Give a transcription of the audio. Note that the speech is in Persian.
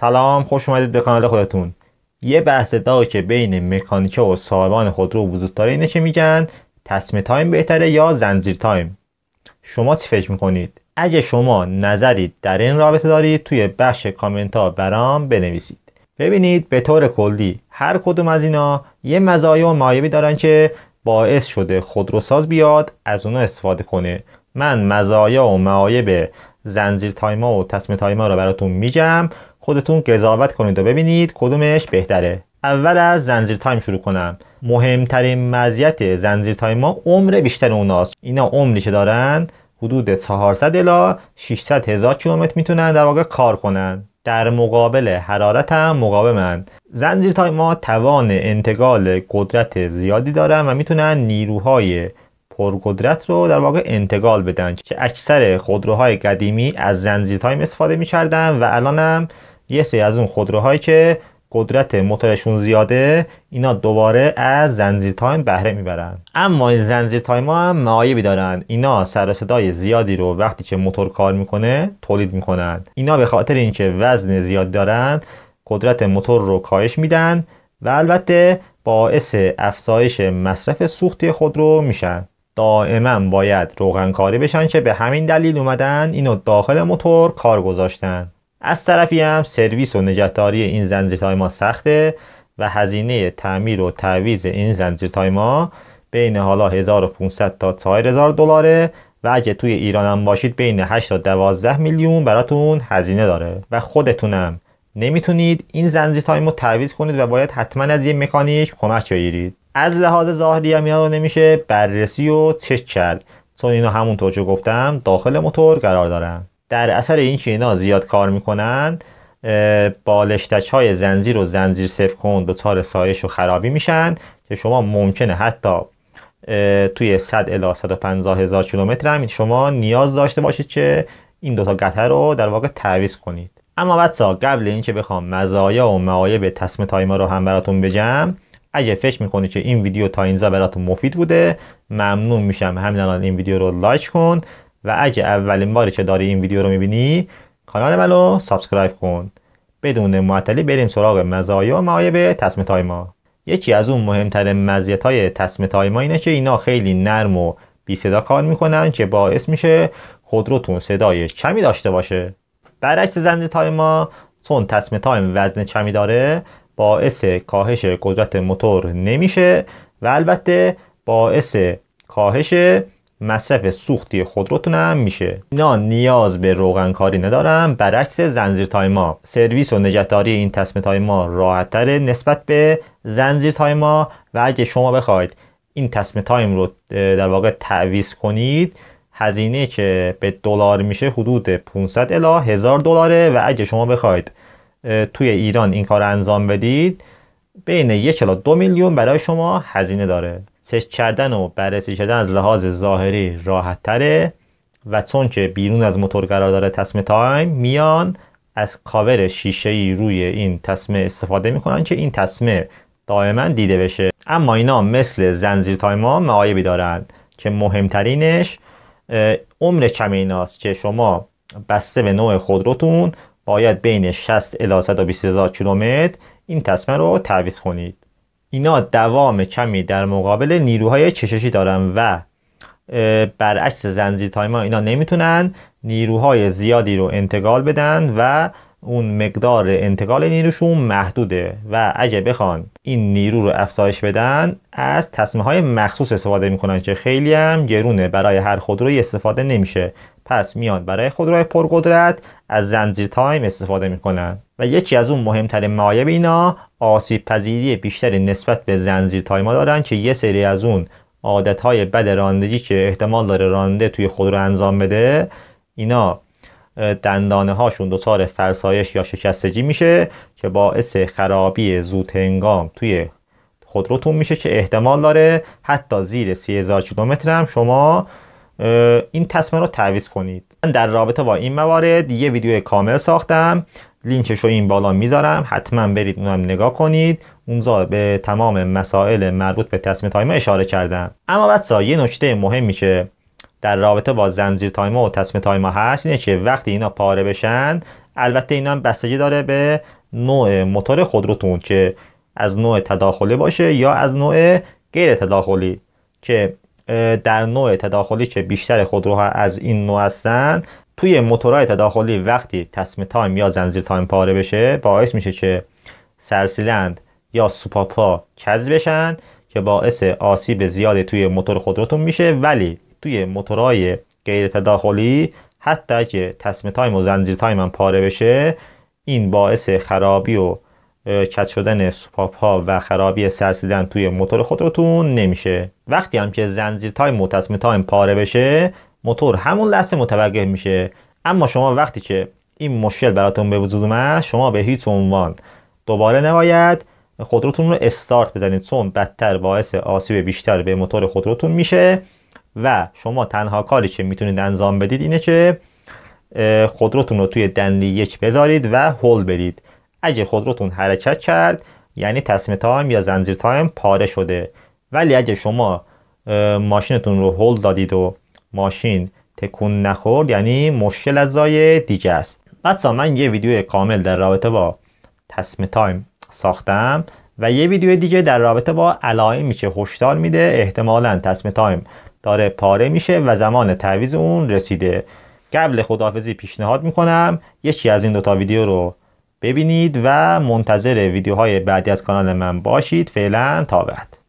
سلام خوش اومدید به کانال خودتون یه بحث داغی که بین مکانیکه و صاحبان خودرو وجود داره اینه که میگن تصمیه تایم بهتره یا زنجیر تایم شما چی فکر میکنید اگه شما نظری در این رابطه دارید توی بخش کامنت ها برام بنویسید ببینید به طور کلی هر کدوم از اینا یه مزایا و معایبی دارن که باعث شده خودروساز بیاد از اونا استفاده کنه من مزایا و معایب زنجیر تایما و تصمیم تایما رو براتون میگم خودتون قضاوت کنید و ببینید کدومش بهتره اول از زنجیر تایم شروع کنم مهمترین مزیت زنجیر تایما عمر بیشتر اوناست اینا عمری که دارن حدود 400 الا 600 هزار کیلومتر میتونن در واقع کار کنن در مقابل حرارت هم مقاومند زنجیر تایما توان انتقال قدرت زیادی دارن و میتونن نیروهای پرقدرت رو در واقع انتقال بدن که اکثر خودروهای قدیمی از زنجیر تایم استفاده میکردن و الان هم یه سری از اون خودروهایی که قدرت موتورشون زیاده اینا دوباره از زنجیر تایم بهره میبرن اما این زنجیر تایم هم معایبی دارن اینا سر صدای زیادی رو وقتی که موتور کار میکنه تولید میکنن اینا به خاطر اینکه وزن زیاد دارن قدرت موتور رو کاهش میدن و البته باعث افزایش مصرف سوختی خودرو میشن دائما باید روغنکاری بشن که به همین دلیل اومدن اینو داخل موتور کار گذاشتن از طرفی هم سرویس و نجتداری این زنجیرهای ما سخته و هزینه تعمیر و تعویض این زنجیرهای ما بین حالا 1500 تا 4000 دلاره و اگه توی ایران هم باشید بین 8 تا 12 میلیون براتون هزینه داره و خودتونم نمیتونید این زنجیرهای رو تعویض کنید و باید حتما از یه مکانیش کمک بگیرید از لحاظ ظاهری هم رو نمیشه بررسی و چک کرد چون اینا همونطور که گفتم داخل موتور قرار دارن در اثر اینکه اینا زیاد کار میکنن بالشتک های زنجیر و زنجیر سفت کن دچار سایش و خرابی میشن که شما ممکنه حتی توی 100 الی 150 هزار کیلومتر هم شما نیاز داشته باشید که این دوتا قطعه رو در واقع تعویض کنید اما بچه قبل اینکه بخوام مزایا و معایب تصمیم تایمر رو هم براتون بگم اگه فکر میکنی که این ویدیو تا اینجا براتون مفید بوده ممنون میشم همین الان این ویدیو رو لایک کن و اگه اولین باری که داری این ویدیو رو میبینی کانال من رو سابسکرایب کن بدون معطلی بریم سراغ مزایا و معایب تسمه تایما یکی از اون مهمتر مزیت های تصمیم تایما اینه که اینا خیلی نرم و بی صدا کار میکنن که باعث میشه خودروتون صدای کمی داشته باشه برعکس زنده تایما چون تسمه تایم وزن کمی داره باعث کاهش قدرت موتور نمیشه و البته باعث کاهش مصرف سوختی خودروتون هم میشه اینا نیاز به روغنکاری ندارم برعکس تایما. سرویس و نجاتداری این تسمه تایما راحتتره نسبت به تایما. و اگه شما بخواید این تسمه تایم رو در واقع تعویض کنید هزینه که به دلار میشه حدود 500 الی 1000 دلاره و اگه شما بخواید توی ایران این کار انجام بدید بین یک تا دو میلیون برای شما هزینه داره تست کردن و بررسی کردن از لحاظ ظاهری راحت تره و چون که بیرون از موتور قرار داره تصمه تایم میان از کاور شیشه ای روی این تسمه استفاده میکنن که این تصمه دائما دیده بشه اما اینا مثل زنجیر ها معایبی دارند که مهمترینش عمر کم ایناست که شما بسته به نوع خودروتون باید بین 60 الی 120 کیلومتر این تصمه رو تعویض کنید اینا دوام کمی در مقابل نیروهای چششی دارن و برعکس زنجیر تایما اینا نمیتونن نیروهای زیادی رو انتقال بدن و اون مقدار انتقال نیروشون محدوده و اگه بخوان این نیرو رو افزایش بدن از تصمیه های مخصوص استفاده میکنن که خیلی هم گرونه برای هر خودروی استفاده نمیشه پس میان برای خودروی پرقدرت از زنجیر تایم استفاده میکنن و یکی از اون مهمترین معایب اینا آسیب پذیری بیشتری نسبت به زنجیر تایما دارن که یه سری از اون عادت های بد رانندگی که احتمال داره راننده توی خودرو انجام بده اینا دندانه هاشون دچار فرسایش یا شکستگی میشه که باعث خرابی زود هنگام توی خودروتون میشه که احتمال داره حتی زیر هزار کیلومتر هم شما این تصمیم رو تعویض کنید من در رابطه با این موارد یه ویدیو کامل ساختم لینکش رو این بالا میذارم حتما برید اونم نگاه کنید اونجا به تمام مسائل مربوط به تصمیم تایما اشاره کردم اما بچه‌ها یه نکته مهم میشه در رابطه با زنجیر تایما و تصمیم تایما هست اینه که وقتی اینا پاره بشن البته اینا هم بستگی داره به نوع موتور خودروتون که از نوع تداخلی باشه یا از نوع غیر تداخلی که در نوع تداخلی که بیشتر خودروها از این نوع هستن توی موتورهای تداخلی وقتی تصمیم تایم یا زنجیر تایم پاره بشه باعث میشه که سرسیلند یا سوپاپا کز بشن که باعث آسیب زیادی توی موتور خودروتون میشه ولی توی موتورهای غیر تداخلی حتی که تصمیم تایم و زنجیر تایم هم پاره بشه این باعث خرابی و کج شدن سوپاپ ها و خرابی سرسیدن توی موتور خودتون نمیشه وقتی هم که زنجیر تایم و تصمیم تایم پاره بشه موتور همون لحظه متوقف میشه اما شما وقتی که این مشکل براتون به وجود اومد شما به هیچ عنوان دوباره نباید خودروتون رو استارت بزنید چون بدتر باعث آسیب بیشتر به موتور خودروتون میشه و شما تنها کاری که میتونید انجام بدید اینه که خودروتون رو توی دنلی یک بذارید و هول بدید اگه خودروتون حرکت کرد یعنی تصمیم تایم یا زنجیر تایم پاره شده ولی اگه شما ماشینتون رو هول دادید و ماشین تکون نخورد یعنی مشکل از جای دیگه است بچه من یه ویدیو کامل در رابطه با تصمیم تایم ساختم و یه ویدیو دیگه در رابطه با علائمی که هشدار میده احتمالا تصمیم تایم داره پاره میشه و زمان تعویض اون رسیده قبل خداحافظی پیشنهاد میکنم یکی از این دوتا ویدیو رو ببینید و منتظر ویدیوهای بعدی از کانال من باشید فعلا تا بعد